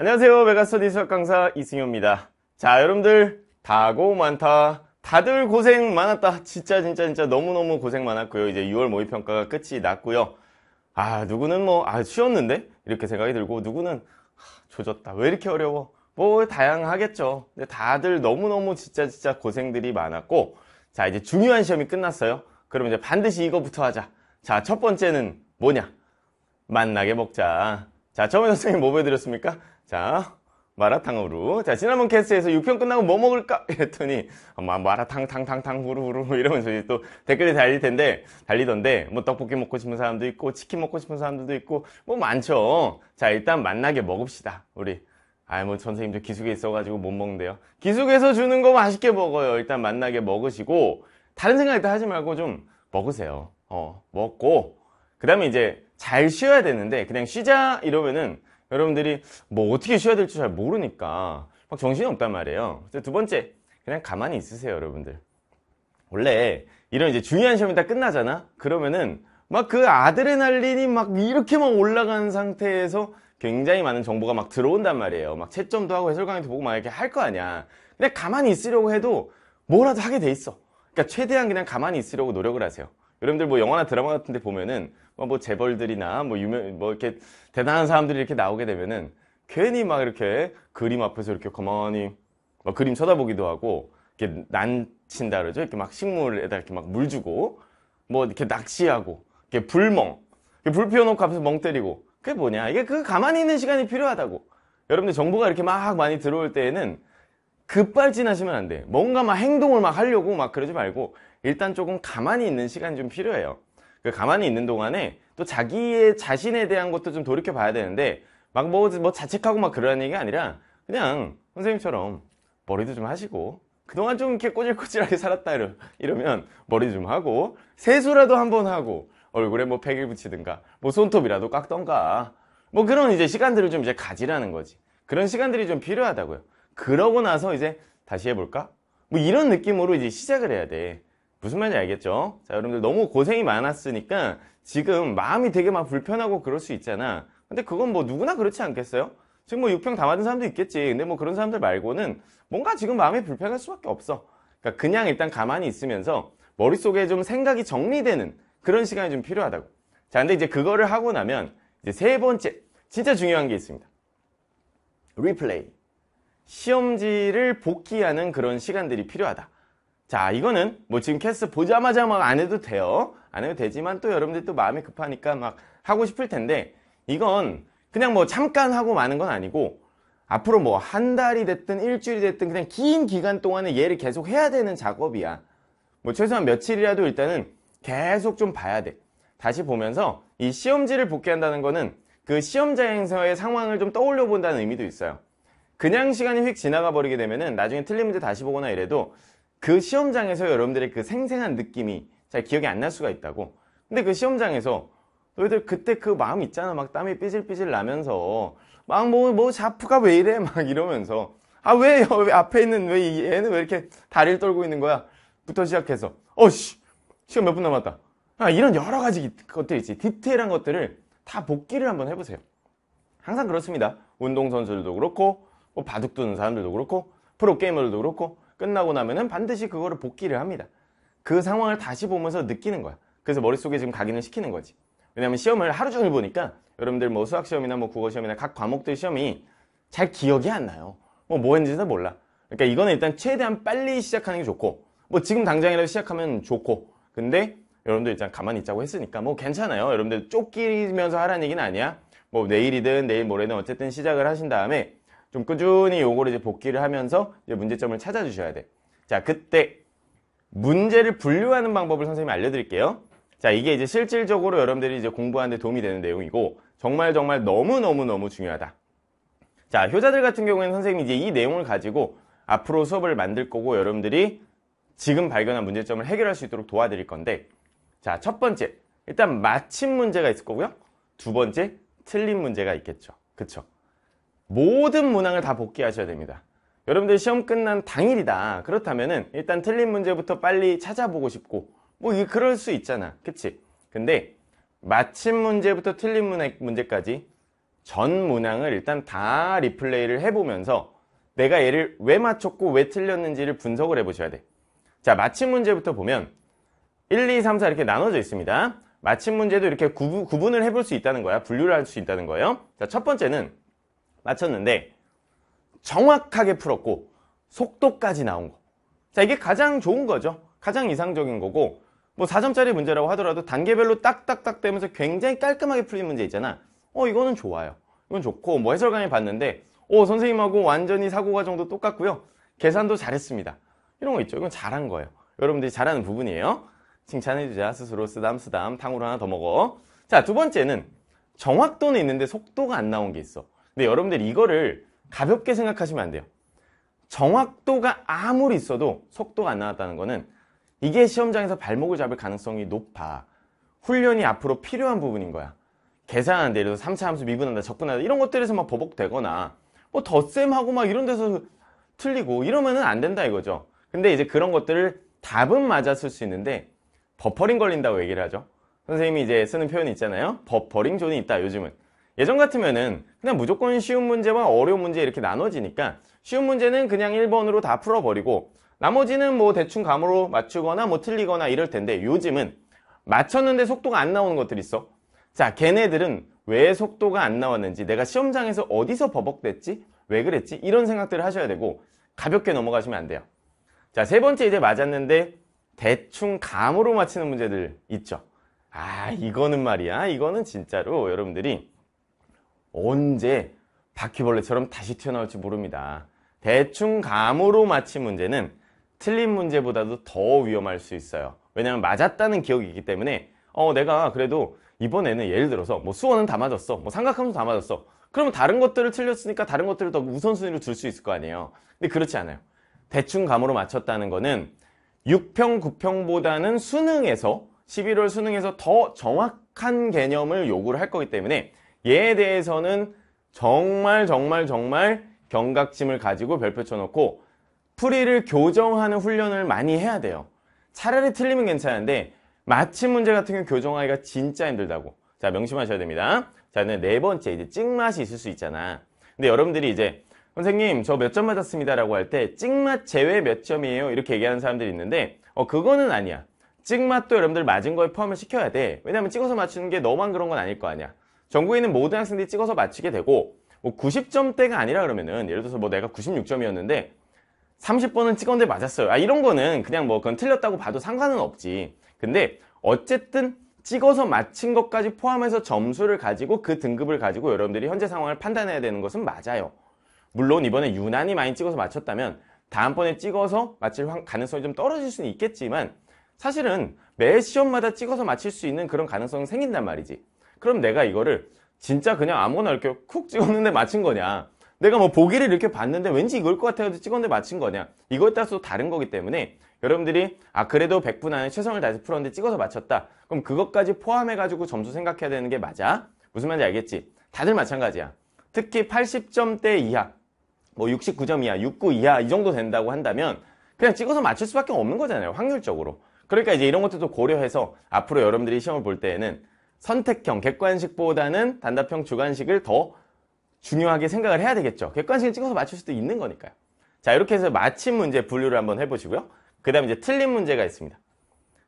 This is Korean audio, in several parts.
안녕하세요 메가스터디 수학 강사 이승효입니다 자 여러분들 다고 많다 다들 고생 많았다 진짜 진짜 진짜 너무너무 고생 많았고요 이제 6월 모의평가가 끝이 났고요 아 누구는 뭐 아 쉬웠는데 이렇게 생각이 들고 누구는 아, 조졌다 왜 이렇게 어려워 뭐 다양하겠죠 근데 다들 너무너무 진짜 진짜 고생들이 많았고 자 이제 중요한 시험이 끝났어요 그럼 이제 반드시 이거부터 하자 자 첫 번째는 뭐냐 만나게 먹자 자 처음에 선생님 뭐 보여드렸습니까? 자, 마라탕으로. 자, 지난번 캐스트에서 6편 끝나고 뭐 먹을까? 이랬더니, 아마 뭐, 마라탕, 탕, 탕, 탕, 후루후루 뭐 이러면서 이제 또 댓글이 달릴 텐데, 달리던데, 뭐 떡볶이 먹고 싶은 사람도 있고, 치킨 먹고 싶은 사람들도 있고, 뭐 많죠. 자, 일단 만나게 먹읍시다. 우리. 아이, 뭐, 선생님 도 기숙에 있어가지고 못 먹는데요. 기숙에서 주는 거 맛있게 먹어요. 일단 만나게 먹으시고, 다른 생각도 하지 말고 좀 먹으세요. 어, 먹고, 그 다음에 이제 잘 쉬어야 되는데, 그냥 쉬자 이러면은 여러분들이 뭐 어떻게 쉬어야 될지 잘 모르니까 막 정신이 없단 말이에요 두 번째 그냥 가만히 있으세요 여러분들 원래 이런 이제 중요한 시험이 다 끝나잖아 그러면은 막 그 아드레날린이 막 이렇게 막 올라간 상태에서 굉장히 많은 정보가 막 들어온단 말이에요 막 채점도 하고 해설 강의도 보고 막 이렇게 할 거 아니야 근데 가만히 있으려고 해도 뭐라도 하게 돼 있어 그러니까 최대한 그냥 가만히 있으려고 노력을 하세요 여러분들 뭐 영화나 드라마 같은 데 보면은 뭐, 뭐 재벌들이나 뭐 유명 뭐 이렇게 대단한 사람들이 이렇게 나오게 되면은 괜히 막 이렇게 그림 앞에서 이렇게 가만히 막 그림 쳐다보기도 하고 이렇게 난친다 그러죠. 이렇게 막 식물에다 이렇게 막물 주고 뭐 이렇게 낚시하고 이렇게 불멍 불 피워놓고 앞에서 멍 때리고 그게 뭐냐 이게 그 가만히 있는 시간이 필요하다고 여러분들 정보가 이렇게 막 많이 들어올 때에는 급발진하시면 안 돼. 뭔가 막 행동을 막 하려고 막 그러지 말고 일단 조금 가만히 있는 시간이 좀 필요해요. 그 가만히 있는 동안에 또 자기의 자신에 대한 것도 좀 돌이켜 봐야 되는데 막뭐 뭐 자책하고 막 그러는 얘기가 아니라 그냥 선생님처럼 머리도 좀 하시고 그동안 좀 이렇게 꼬질꼬질하게 살았다 이러면 머리 좀 하고 세수라도 한번 하고 얼굴에 뭐 팩을 붙이든가 뭐 손톱이라도 깎던가 뭐 그런 이제 시간들을 좀 이제 가지라는 거지 그런 시간들이 좀 필요하다고요 그러고 나서 이제 다시 해볼까? 뭐 이런 느낌으로 이제 시작을 해야 돼 무슨 말인지 알겠죠? 자 여러분들 너무 고생이 많았으니까 지금 마음이 되게 막 불편하고 그럴 수 있잖아 근데 그건 뭐 누구나 그렇지 않겠어요? 지금 뭐 6평 다 맞은 사람도 있겠지 근데 뭐 그런 사람들 말고는 뭔가 지금 마음이 불편할 수밖에 없어 그러니까 그냥 일단 가만히 있으면서 머릿속에 좀 생각이 정리되는 그런 시간이 좀 필요하다고 자 근데 이제 그거를 하고 나면 이제 세 번째 진짜 중요한 게 있습니다 리플레이 시험지를 복기하는 그런 시간들이 필요하다 자 이거는 뭐 지금 캐스 보자마자 막 안 해도 돼요 안 해도 되지만 또 여러분들 이또 마음이 급하니까 막 하고 싶을 텐데 이건 그냥 뭐 잠깐 하고 마는 건 아니고 앞으로 뭐 한 달이 됐든 일주일이 됐든 그냥 긴 기간 동안에 얘를 계속 해야 되는 작업이야 뭐 최소한 며칠이라도 일단은 계속 좀 봐야 돼 다시 보면서 이 시험지를 복귀한다는 거는 그시험장에서의 상황을 좀 떠올려 본다는 의미도 있어요 그냥 시간이 휙 지나가 버리게 되면은 나중에 틀린 문제 다시 보거나 이래도 그 시험장에서 여러분들의 그 생생한 느낌이 잘 기억이 안 날 수가 있다고 근데 그 시험장에서 너희들 그때 그 마음 있잖아 막 땀이 삐질삐질 나면서 막 뭐뭐 뭐 자프가 왜 이래 막 이러면서 아왜요 앞에 있는 왜 얘는 왜 이렇게 다리를 떨고 있는 거야 부터 시작해서 어씨 시간 몇 분 남았다 아, 이런 여러 가지 것들이 있지 디테일한 것들을 다 복기를 한번 해보세요 항상 그렇습니다 운동선수들도 그렇고 뭐 바둑 두는 사람들도 그렇고 프로게이머들도 그렇고 끝나고 나면은 반드시 그거를 복기를 합니다. 그 상황을 다시 보면서 느끼는 거야. 그래서 머릿속에 지금 각인을 시키는 거지. 왜냐면 시험을 하루 종일 보니까 여러분들 뭐 수학 시험이나 뭐 국어 시험이나 각 과목들 시험이 잘 기억이 안 나요. 뭐 뭐 했는지 다 몰라. 그러니까 이거는 일단 최대한 빨리 시작하는 게 좋고 뭐 지금 당장이라도 시작하면 좋고 근데 여러분들 일단 가만히 있자고 했으니까 뭐 괜찮아요. 여러분들 쫓기면서 하라는 얘기는 아니야. 뭐 내일이든 내일 모레든 어쨌든 시작을 하신 다음에 좀 꾸준히 요거를 이제 복기를 하면서 이제 문제점을 찾아주셔야 돼. 자, 그때 문제를 분류하는 방법을 선생님이 알려드릴게요. 자, 이게 이제 실질적으로 여러분들이 이제 공부하는데 도움이 되는 내용이고 정말 정말 너무너무너무 중요하다. 자, 효자들 같은 경우에는 선생님이 이제 이 내용을 가지고 앞으로 수업을 만들 거고 여러분들이 지금 발견한 문제점을 해결할 수 있도록 도와드릴 건데 자, 첫 번째. 일단 마침 문제가 있을 거고요. 두 번째, 틀린 문제가 있겠죠. 그쵸? 모든 문항을 다 복기하셔야 됩니다 여러분들 시험 끝난 당일이다 그렇다면 은 일단 틀린 문제부터 빨리 찾아보고 싶고 뭐 그럴 수 있잖아 그치? 근데 마침 문제부터 틀린 문제까지 전 문항을 일단 다 리플레이를 해보면서 내가 얘를 왜 맞췄고 왜 틀렸는지를 분석을 해보셔야 돼. 자, 마침 문제부터 보면 1, 2, 3, 4 이렇게 나눠져 있습니다. 마침 문제도 이렇게 구분, 을 해볼 수 있다는 거야. 분류를 할 수 있다는 거예요. 자, 첫 번째는 맞췄는데 정확하게 풀었고 속도까지 나온 거. 자 이게 가장 좋은 거죠. 가장 이상적인 거고 뭐 4점짜리 문제라고 하더라도 단계별로 딱딱딱 되면서 굉장히 깔끔하게 풀린 문제 있잖아. 어 이거는 좋아요. 이건 좋고 뭐해설강의 봤는데 어 선생님하고 완전히 사고과정도 똑같고요. 계산도 잘했습니다. 이런 거 있죠. 이건 잘한 거예요. 여러분들이 잘하는 부분이에요. 칭찬해주자. 스스로 쓰담쓰담 쓰담, 탕후루 하나 더 먹어. 자 두 번째는 정확도는 있는데 속도가 안 나온 게 있어. 근데 여러분들 이거를 가볍게 생각하시면 안 돼요. 정확도가 아무리 있어도 속도가 안 나왔다는 거는 이게 시험장에서 발목을 잡을 가능성이 높아. 훈련이 앞으로 필요한 부분인 거야. 계산 하는안 내려서 3차 함수 미분한다, 적분한다 이런 것들에서 막 버벅대거나 뭐 덧셈하고 막 이런 데서 틀리고 이러면안 된다 이거죠. 근데 이제 그런 것들을 답은 맞았을 수 있는데 버퍼링 걸린다고 얘기를 하죠. 선생님이 이제 쓰는 표현이 있잖아요. 버퍼링 존이 있다 요즘은. 예전 같으면은 그냥 무조건 쉬운 문제와 어려운 문제 이렇게 나눠지니까 쉬운 문제는 그냥 1번으로 다 풀어버리고 나머지는 뭐 대충 감으로 맞추거나 뭐 틀리거나 이럴 텐데 요즘은 맞췄는데 속도가 안 나오는 것들이 있어 자 걔네들은 왜 속도가 안 나왔는지 내가 시험장에서 어디서 버벅댔지? 왜 그랬지? 이런 생각들을 하셔야 되고 가볍게 넘어가시면 안 돼요 자세 번째 이제 맞았는데 대충 감으로 맞히는 문제들 있죠 아 이거는 말이야 이거는 진짜로 여러분들이 언제 바퀴벌레처럼 다시 튀어나올지 모릅니다. 대충 감으로 맞힌 문제는 틀린 문제보다도 더 위험할 수 있어요. 왜냐하면 맞았다는 기억이 있기 때문에 어 내가 그래도 이번에는 예를 들어서 뭐 수원은 다 맞았어 뭐 삼각함수 다 맞았어 그러면 다른 것들을 틀렸으니까 다른 것들을 더 우선순위로 둘수 있을 거 아니에요 근데 그렇지 않아요 대충 감으로 맞췄다는 거는 6평 9평보다는 수능에서 11월 수능에서 더 정확한 개념을 요구를 할 거기 때문에 얘에 대해서는 정말 정말 정말 경각심을 가지고 별표 쳐놓고 풀이를 교정하는 훈련을 많이 해야 돼요. 차라리 틀리면 괜찮은데 마침 문제 같은 경우 교정하기가 진짜 힘들다고. 자 명심하셔야 됩니다. 자, 네 번째 이제 찍맛이 있을 수 있잖아. 근데 여러분들이 이제 선생님 저 몇 점 맞았습니다라고 할 때 찍맛 제외 몇 점이에요 이렇게 얘기하는 사람들이 있는데 어 그거는 아니야. 찍맛도 여러분들 맞은 거에 포함을 시켜야 돼. 왜냐면 찍어서 맞추는 게 너만 그런 건 아닐 거 아니야. 전국에 있는 모든 학생들이 찍어서 마치게 되고 뭐 90점대가 아니라 그러면은 예를 들어서 뭐 내가 96점이었는데 30번은 찍었는데 맞았어요. 아 이런 거는 그냥 뭐 그건 틀렸다고 봐도 상관은 없지. 근데 어쨌든 찍어서 마친 것까지 포함해서 점수를 가지고 그 등급을 가지고 여러분들이 현재 상황을 판단해야 되는 것은 맞아요. 물론 이번에 유난히 많이 찍어서 맞췄다면 다음번에 찍어서 맞힐 가능성이 좀 떨어질 수는 있겠지만 사실은 매 시험마다 찍어서 맞힐 수 있는 그런 가능성은 생긴단 말이지. 그럼 내가 이거를 진짜 그냥 아무거나 이렇게 쿡 찍었는데 맞힌 거냐 내가 뭐 보기를 이렇게 봤는데 왠지 이걸 것 같아서 찍었는데 맞힌 거냐 이거에 따라서 다른 거기 때문에 여러분들이 아 그래도 100분 안에 최선을 다해서 풀었는데 찍어서 맞췄다 그럼 그것까지 포함해 가지고 점수 생각해야 되는 게 맞아 무슨 말인지 알겠지 다들 마찬가지야 특히 80점대 이하 뭐 69점 이하 69 이하 이 정도 된다고 한다면 그냥 찍어서 맞출 수밖에 없는 거잖아요 확률적으로 그러니까 이제 이런 것들도 고려해서 앞으로 여러분들이 시험을 볼 때에는 선택형 객관식보다는 단답형 주관식을 더 중요하게 생각을 해야 되겠죠. 객관식을 찍어서 맞출 수도 있는 거니까요. 자 이렇게 해서 맞힌 문제 분류를 한번 해보시고요. 그 다음 이제 틀린 문제가 있습니다.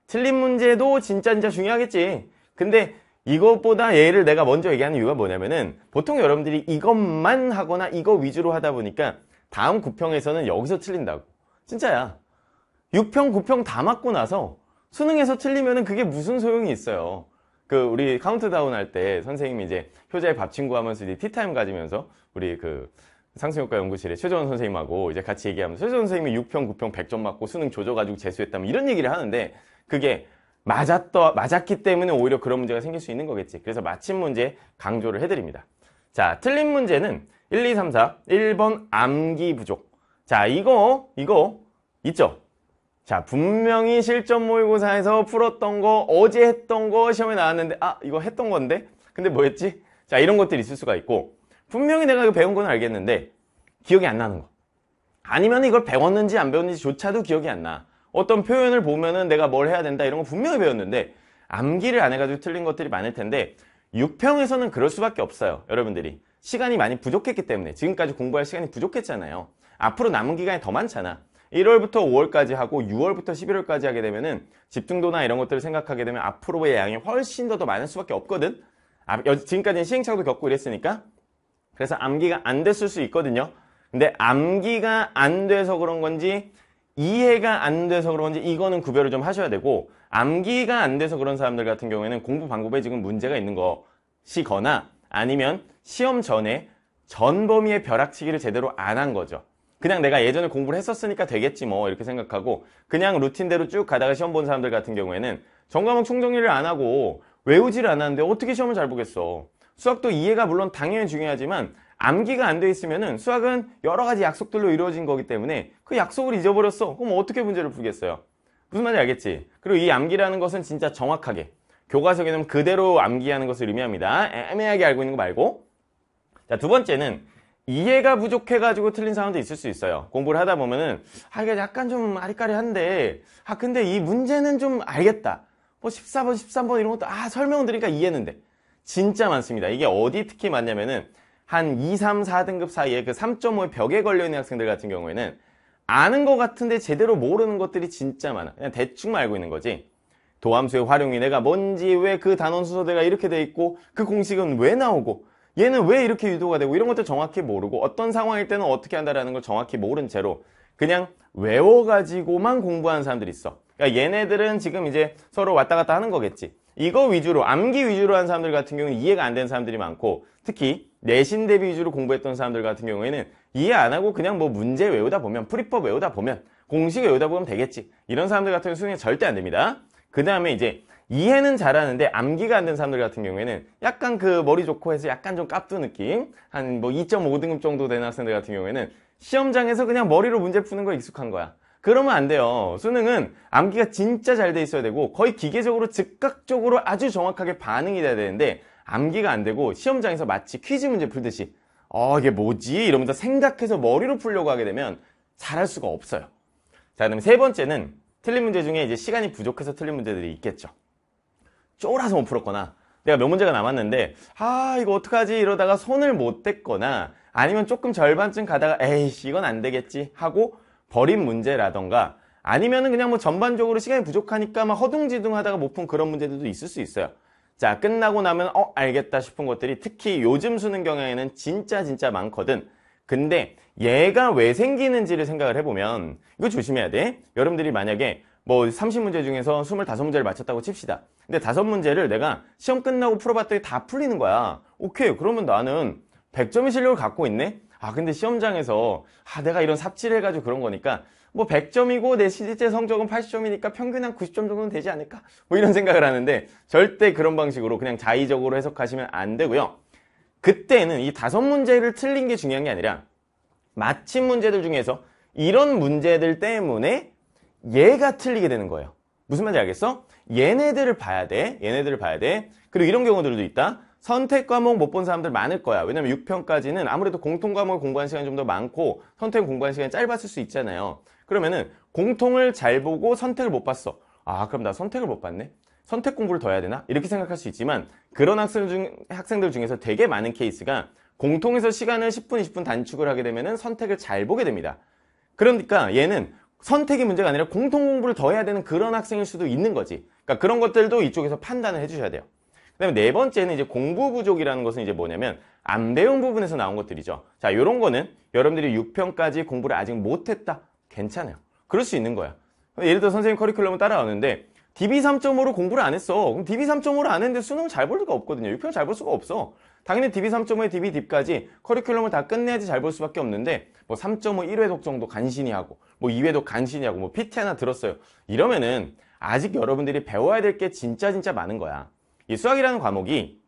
틀린 문제도 진짜 진짜 중요하겠지. 근데 이것보다 얘를 내가 먼저 얘기하는 이유가 뭐냐면은 보통 여러분들이 이것만 하거나 이거 위주로 하다 보니까 다음 9평에서는 여기서 틀린다고. 진짜야. 6평, 9평 다 맞고 나서 수능에서 틀리면은 그게 무슨 소용이 있어요. 그 우리 카운트다운 할 때 선생님이 이제 효자의 밥 친구 하면서 이제 티타임 가지면서 우리 그 상승효과 연구실에 최재원 선생님하고 이제 같이 얘기하면서 최재원 선생님이 6평, 9평, 100점 맞고 수능 조져가지고 재수했다면 이런 얘기를 하는데 그게 맞았더, 맞았기 때문에 오히려 그런 문제가 생길 수 있는 거겠지. 그래서 마침 문제 강조를 해드립니다. 자, 틀린 문제는 1, 2, 3, 4. 1번 암기 부족. 자, 이거, 이거 있죠? 자 분명히 실전 모의고사에서 풀었던 거 어제 했던 거 시험에 나왔는데 아 이거 했던 건데 근데 뭐였지? 자 이런 것들이 있을 수가 있고 분명히 내가 배운 건 알겠는데 기억이 안 나는 거 아니면 이걸 배웠는지 안 배웠는지조차도 기억이 안나 어떤 표현을 보면은 내가 뭘 해야 된다 이런 거 분명히 배웠는데 암기를 안 해가지고 틀린 것들이 많을 텐데 6평에서는 그럴 수밖에 없어요 여러분들이 시간이 많이 부족했기 때문에 지금까지 공부할 시간이 부족했잖아요 앞으로 남은 기간이 더 많잖아 1월부터 5월까지 하고 6월부터 11월까지 하게 되면은 집중도나 이런 것들을 생각하게 되면 앞으로의 양이 훨씬 더, 더 많을 수밖에 없거든. 아, 지금까지는 시행착오도 겪고 이랬으니까. 그래서 암기가 안 됐을 수 있거든요. 근데 암기가 안 돼서 그런 건지 이해가 안 돼서 그런지 이거는 구별을 좀 하셔야 되고 암기가 안 돼서 그런 사람들 같은 경우에는 공부 방법에 지금 문제가 있는 것이거나 아니면 시험 전에 전 범위의 벼락치기를 제대로 안 한 거죠. 그냥 내가 예전에 공부를 했었으니까 되겠지 뭐 이렇게 생각하고 그냥 루틴대로 쭉 가다가 시험 본 사람들 같은 경우에는 전과목 총정리를 안 하고 외우지를 않았는데 어떻게 시험을 잘 보겠어 수학도 이해가 물론 당연히 중요하지만 암기가 안 돼 있으면 은 수학은 여러 가지 약속들로 이루어진 거기 때문에 그 약속을 잊어버렸어 그럼 어떻게 문제를 풀겠어요 무슨 말인지 알겠지? 그리고 이 암기라는 것은 진짜 정확하게 교과서 개념 그대로 암기하는 것을 의미합니다 애매하게 알고 있는 거 말고 자 두 번째는 이해가 부족해가지고 틀린 사람도 있을 수 있어요. 공부를 하다 보면은, 아, 이게 약간 좀 아리까리한데, 아, 근데 이 문제는 좀 알겠다. 뭐 14번, 13번 이런 것도, 아, 설명 드리니까 이해는 했데 진짜 많습니다. 이게 어디 특히 많냐면은, 한 2, 3, 4등급 사이에 그 3.5의 벽에 걸려있는 학생들 같은 경우에는, 아는 것 같은데 제대로 모르는 것들이 진짜 많아. 그냥 대충 알고 있는 거지. 도함수의 활용이 내가 뭔지, 왜 그 단원 순서대가 이렇게 돼 있고, 그 공식은 왜 나오고, 얘는 왜 이렇게 유도가 되고 이런 것도 정확히 모르고 어떤 상황일 때는 어떻게 한다라는 걸 정확히 모른 채로 그냥 외워가지고만 공부하는 사람들이 있어. 그러니까 얘네들은 지금 이제 서로 왔다 갔다 하는 거겠지. 이거 위주로 암기 위주로 한 사람들 같은 경우는 이해가 안 되는 사람들이 많고 특히 내신 대비 위주로 공부했던 사람들 같은 경우에는 이해 안 하고 그냥 뭐 문제 외우다 보면 프리법 외우다 보면 공식 외우다 보면 되겠지. 이런 사람들 같은 경우는 수능이 절대 안 됩니다. 그 다음에 이제 이해는 잘하는데 암기가 안 된 사람들 같은 경우에는 약간 그 머리 좋고 해서 약간 좀 깝두 느낌 한 뭐 2.5등급 정도 되는 학생들 같은 경우에는 시험장에서 그냥 머리로 문제 푸는 거 익숙한 거야 그러면 안 돼요 수능은 암기가 진짜 잘 돼 있어야 되고 거의 기계적으로 즉각적으로 아주 정확하게 반응이 돼야 되는데 암기가 안 되고 시험장에서 마치 퀴즈 문제 풀듯이 어 이게 뭐지 이러면서 생각해서 머리로 풀려고 하게 되면 잘할 수가 없어요 자 그럼 세 번째는 틀린 문제 중에 이제 시간이 부족해서 틀린 문제들이 있겠죠 쫄아서 못 풀었거나 내가 몇 문제가 남았는데 아 이거 어떡하지 이러다가 손을 못 댔거나 아니면 조금 절반쯤 가다가 에이씨 이건 안 되겠지 하고 버린 문제라던가 아니면은 그냥 뭐 전반적으로 시간이 부족하니까 막 허둥지둥 하다가 못 푼 그런 문제들도 있을 수 있어요 자 끝나고 나면 어 알겠다 싶은 것들이 특히 요즘 수능 경향에는 진짜 진짜 많거든 근데 얘가 왜 생기는지를 생각을 해보면 이거 조심해야 돼 여러분들이 만약에 뭐 30문제 중에서 25문제를 맞췄다고 칩시다. 근데 다섯 문제를 내가 시험 끝나고 풀어봤더니 다 풀리는 거야. 오케이 그러면 나는 100점의 실력을 갖고 있네? 아 근데 시험장에서 아 내가 이런 삽질 을 해가지고 그런 거니까 뭐 100점이고 내 실제 성적은 80점이니까 평균 한 90점 정도는 되지 않을까? 뭐 이런 생각을 하는데 절대 그런 방식으로 그냥 자의적으로 해석하시면 안 되고요. 그때는 이 다섯 문제를 틀린 게 중요한 게 아니라 마침 문제들 중에서 이런 문제들 때문에 얘가 틀리게 되는 거예요. 무슨 말인지 알겠어? 얘네들을 봐야 돼. 얘네들을 봐야 돼. 그리고 이런 경우들도 있다. 선택 과목 못 본 사람들 많을 거야. 왜냐면 6편까지는 아무래도 공통 과목을 공부한 시간이 좀 더 많고 선택 공부한 시간이 짧았을 수 있잖아요. 그러면은 공통을 잘 보고 선택을 못 봤어. 아, 그럼 나 선택을 못 봤네. 선택 공부를 더 해야 되나? 이렇게 생각할 수 있지만 그런 학생 중, 학생들 중에서 되게 많은 케이스가 공통에서 시간을 10분, 20분 단축을 하게 되면은 선택을 잘 보게 됩니다. 그러니까 얘는 선택의 문제가 아니라 공통 공부를 더 해야 되는 그런 학생일 수도 있는 거지. 그러니까 그런 것들도 이쪽에서 판단을 해주셔야 돼요. 그다음에 네 번째는 이제 공부 부족이라는 것은 이제 뭐냐면 안 배운 부분에서 나온 것들이죠. 자, 요런 거는 여러분들이 6편까지 공부를 아직 못했다. 괜찮아요. 그럴 수 있는 거야. 예를 들어 선생님 커리큘럼을 따라왔는데 DB 3.5로 공부를 안 했어. 그럼 DB 3.5로 안 했는데 수능 잘볼 수가 없거든요. 6편 잘볼 수가 없어. 당연히 DB 3.5에 DB 딥까지 커리큘럼을 다 끝내야지 잘 볼 수밖에 없는데 뭐 3.5 1회독 정도 간신히 하고 뭐 2회독 간신히 하고 뭐 PT 하나 들었어요. 이러면은 아직 여러분들이 배워야 될 게 진짜 진짜 많은 거야. 이 수학이라는 과목이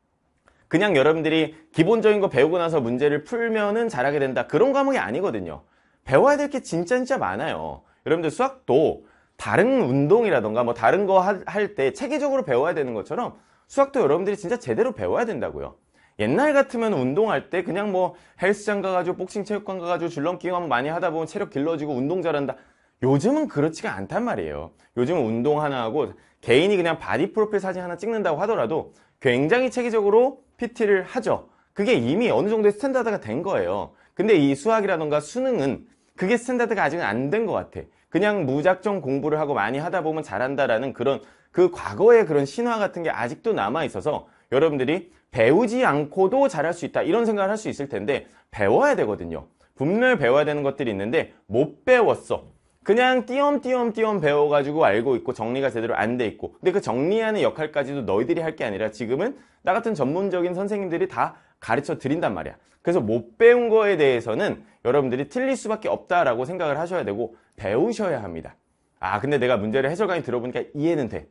그냥 여러분들이 기본적인 거 배우고 나서 문제를 풀면은 잘하게 된다. 그런 과목이 아니거든요. 배워야 될 게 진짜 진짜 많아요. 여러분들 수학도 다른 운동이라던가 뭐 다른 거 할 때 체계적으로 배워야 되는 것처럼 수학도 여러분들이 진짜 제대로 배워야 된다고요. 옛날 같으면 운동할 때 그냥 뭐 헬스장 가가지고 복싱 체육관 가가지고 줄넘기 하면 뭐 많이 하다 보면 체력 길러지고 운동 잘한다. 요즘은 그렇지가 않단 말이에요. 요즘은 운동 하나 하고 개인이 그냥 바디 프로필 사진 하나 찍는다고 하더라도 굉장히 체계적으로 PT를 하죠. 그게 이미 어느 정도의 스탠다드가 된 거예요. 근데 이 수학이라던가 수능은 그게 스탠다드가 아직은 안 된 것 같아. 그냥 무작정 공부를 하고 많이 하다 보면 잘한다라는 그런 그 과거의 그런 신화 같은 게 아직도 남아 있어서 여러분들이 배우지 않고도 잘할 수 있다 이런 생각을 할 수 있을 텐데 배워야 되거든요 분명히 배워야 되는 것들이 있는데 못 배웠어 그냥 띄엄띄엄띄엄 배워가지고 알고 있고 정리가 제대로 안 돼 있고 근데 그 정리하는 역할까지도 너희들이 할 게 아니라 지금은 나 같은 전문적인 선생님들이 다 가르쳐 드린단 말이야 그래서 못 배운 거에 대해서는 여러분들이 틀릴 수밖에 없다라고 생각을 하셔야 되고 배우셔야 합니다 아 근데 내가 문제를 해설관이 들어보니까 이해는 돼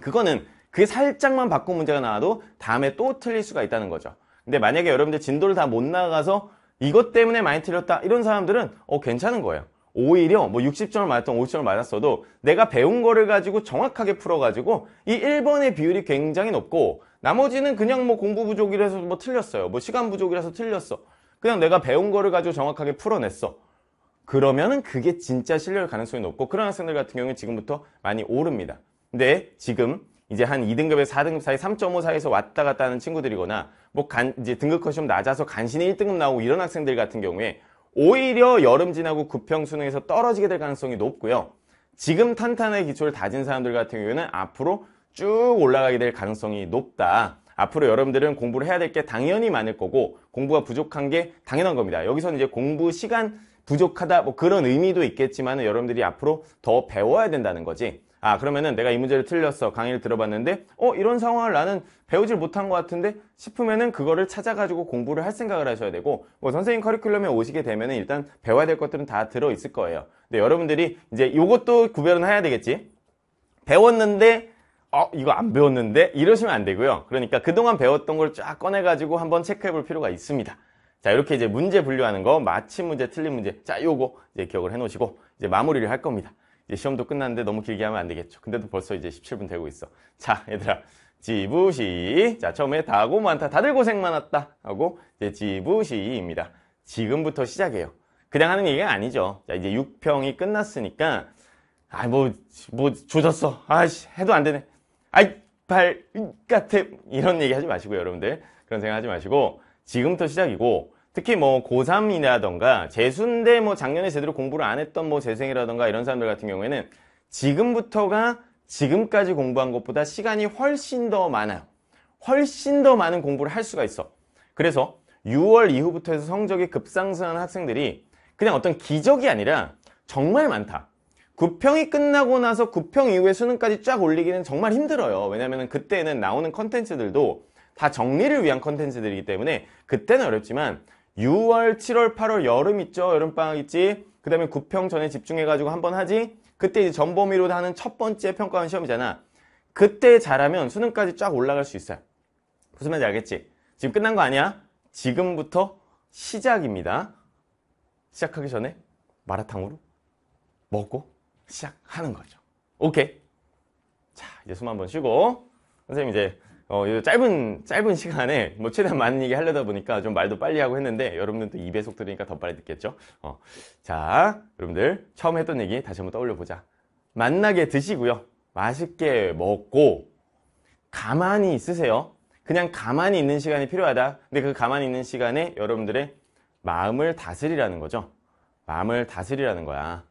그거는 그게 살짝만 바꾼 문제가 나와도 다음에 또 틀릴 수가 있다는 거죠. 근데 만약에 여러분들 진도를 다 못 나가서 이것 때문에 많이 틀렸다 이런 사람들은 어 괜찮은 거예요. 오히려 뭐 60점을 맞았던 50점을 맞았어도 내가 배운 거를 가지고 정확하게 풀어가지고 이 1번의 비율이 굉장히 높고 나머지는 그냥 뭐 공부 부족이라서 뭐 틀렸어요. 뭐 시간 부족이라서 틀렸어. 그냥 내가 배운 거를 가지고 정확하게 풀어냈어. 그러면은 그게 진짜 실력일 가능성이 높고 그런 학생들 같은 경우는 지금부터 많이 오릅니다. 근데 지금 이제 한 2등급에서 4등급 사이 3.5 사이에서 왔다 갔다 하는 친구들이거나 뭐 간, 이제 등급컷이 좀 낮아서 간신히 1등급 나오고 이런 학생들 같은 경우에 오히려 여름 지나고 구평 수능에서 떨어지게 될 가능성이 높고요. 지금 탄탄의 기초를 다진 사람들 같은 경우에는 앞으로 쭉 올라가게 될 가능성이 높다. 앞으로 여러분들은 공부를 해야 될 게 당연히 많을 거고 공부가 부족한 게 당연한 겁니다. 여기서는 이제 공부 시간 부족하다 뭐 그런 의미도 있겠지만 여러분들이 앞으로 더 배워야 된다는 거지. 아 그러면은 내가 이 문제를 틀렸어 강의를 들어봤는데 어 이런 상황을 나는 배우질 못한 것 같은데 싶으면은 그거를 찾아가지고 공부를 할 생각을 하셔야 되고 뭐 선생님 커리큘럼에 오시게 되면은 일단 배워야 될 것들은 다 들어 있을 거예요 근데 여러분들이 이제 요것도 구별은 해야 되겠지 배웠는데 어 이거 안 배웠는데 이러시면 안 되고요 그러니까 그동안 배웠던 걸 쫙 꺼내 가지고 한번 체크해 볼 필요가 있습니다 자 이렇게 이제 문제 분류하는 거 마침 문제 틀린 문제 자 요거 이제 기억을 해 놓으시고 이제 마무리를 할 겁니다 시험도 끝났는데 너무 길게 하면 안 되겠죠. 근데도 벌써 이제 17분 되고 있어. 자, 얘들아. 지부시. 자, 처음에 다고 많다. 다들 고생 많았다. 하고 이제 지부시입니다. 지금부터 시작해요. 그냥 하는 얘기가 아니죠. 자, 이제 6평이 끝났으니까 아, 뭐, 뭐, 조졌어. 아씨, 해도 안 되네. 아이, 발, 같아. 이런 얘기 하지 마시고요, 여러분들. 그런 생각 하지 마시고 지금부터 시작이고 특히 뭐 고3이라던가 재수인데 뭐 작년에 제대로 공부를 안 했던 뭐 재생이라던가 이런 사람들 같은 경우에는 지금부터가 지금까지 공부한 것보다 시간이 훨씬 더 많아요. 훨씬 더 많은 공부를 할 수가 있어. 그래서 6월 이후부터 해서 성적이 급상승하는 학생들이 그냥 어떤 기적이 아니라 정말 많다. 9평이 끝나고 나서 9평 이후에 수능까지 쫙 올리기는 정말 힘들어요. 왜냐하면 그때는 나오는 컨텐츠들도 다 정리를 위한 컨텐츠들이기 때문에 그때는 어렵지만 6월, 7월, 8월 여름 있죠. 여름방학 있지. 그 다음에 구평 전에 집중해가지고 한번 하지. 그때 이제 전범위로 하는 첫 번째 평가원 시험이잖아. 그때 잘하면 수능까지 쫙 올라갈 수 있어요. 무슨 말인지 알겠지? 지금 끝난 거 아니야? 지금부터 시작입니다. 시작하기 전에 마라탕으로 먹고 시작하는 거죠. 오케이. 자, 이제 숨한번 쉬고. 선생님 이제 어, 짧은, 짧은 시간에 뭐 최대한 많은 얘기 하려다 보니까 좀 말도 빨리 하고 했는데 여러분들도또 2배속 들으니까 더 빨리 듣겠죠? 어. 자, 여러분들 처음 했던 얘기 다시 한번 떠올려 보자. 만나게 드시고요. 맛있게 먹고 가만히 있으세요. 그냥 가만히 있는 시간이 필요하다. 근데 그 가만히 있는 시간에 여러분들의 마음을 다스리라는 거죠. 마음을 다스리라는 거야.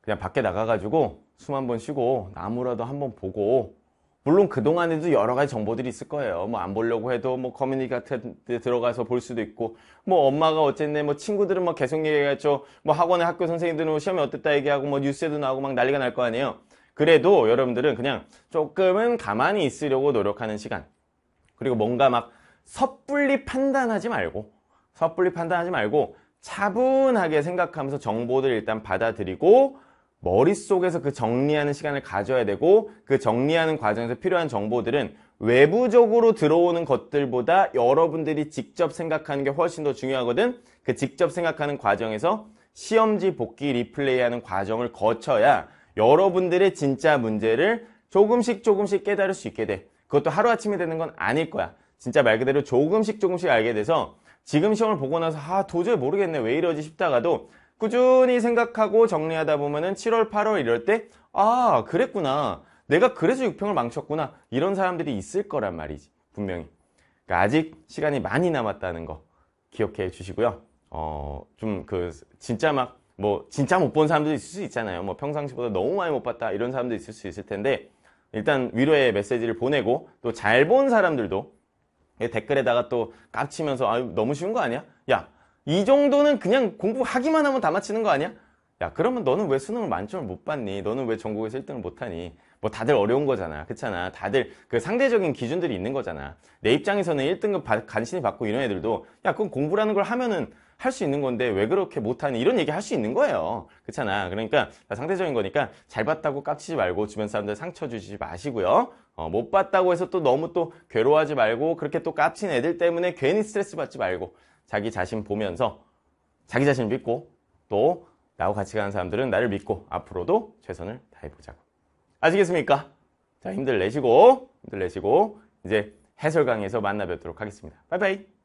그냥 밖에 나가가지고 숨한번 쉬고 나무라도 한번 보고 물론 그동안에도 여러 가지 정보들이 있을 거예요. 뭐 안 보려고 해도 뭐 커뮤니티 같은 데 들어가서 볼 수도 있고 뭐 엄마가 어쨌네 뭐 친구들은 뭐 계속 얘기했죠. 뭐학원에 학교 선생님들은 뭐 시험이 어땠다 얘기하고 뭐 뉴스에도 나오고 막 난리가 날 거 아니에요. 그래도 여러분들은 그냥 조금은 가만히 있으려고 노력하는 시간. 그리고 뭔가 막 섣불리 판단하지 말고 섣불리 판단하지 말고 차분하게 생각하면서 정보들 일단 받아들이고 머릿속에서 그 정리하는 시간을 가져야 되고 그 정리하는 과정에서 필요한 정보들은 외부적으로 들어오는 것들보다 여러분들이 직접 생각하는 게 훨씬 더 중요하거든 그 직접 생각하는 과정에서 시험지 복귀 리플레이하는 과정을 거쳐야 여러분들의 진짜 문제를 조금씩 조금씩 깨달을 수 있게 돼 그것도 하루아침에 되는 건 아닐 거야 진짜 말 그대로 조금씩 조금씩 알게 돼서 지금 시험을 보고 나서 아 도저히 모르겠네 왜 이러지 싶다가도 꾸준히 생각하고 정리하다 보면은 7월, 8월 이럴 때, 아, 그랬구나. 내가 그래서 6평을 망쳤구나. 이런 사람들이 있을 거란 말이지. 분명히. 그러니까 아직 시간이 많이 남았다는 거 기억해 주시고요. 어, 좀 그, 진짜 막, 뭐, 진짜 못 본 사람도 있을 수 있잖아요. 뭐, 평상시보다 너무 많이 못 봤다. 이런 사람도 있을 수 있을 텐데, 일단 위로의 메시지를 보내고, 또 잘 본 사람들도 댓글에다가 또 깍치면서, 아, 너무 쉬운 거 아니야? 야, 이 정도는 그냥 공부하기만 하면 다 맞히는 거 아니야? 야 그러면 너는 왜 수능을 만점을 못 받니? 너는 왜 전국에서 1등을 못하니? 뭐 다들 어려운 거잖아 그렇잖아 다들 그 상대적인 기준들이 있는 거잖아 내 입장에서는 1등급 바, 간신히 받고 이런 애들도 야 그건 공부라는 걸 하면은 할 수 있는 건데 왜 그렇게 못하니 이런 얘기 할 수 있는 거예요 그렇잖아 그러니까 상대적인 거니까 잘 봤다고 깍치지 말고 주변 사람들 상처 주지 마시고요 어, 못 봤다고 해서 또 너무 또 괴로워하지 말고 그렇게 또 깝친 애들 때문에 괜히 스트레스 받지 말고 자기 자신 보면서 자기 자신을 믿고 또 나하고 같이 가는 사람들은 나를 믿고 앞으로도 최선을 다해보자고. 아시겠습니까? 자, 힘들 내시고, 힘들 내시고, 이제 해설 강의에서 만나 뵙도록 하겠습니다. 바이바이!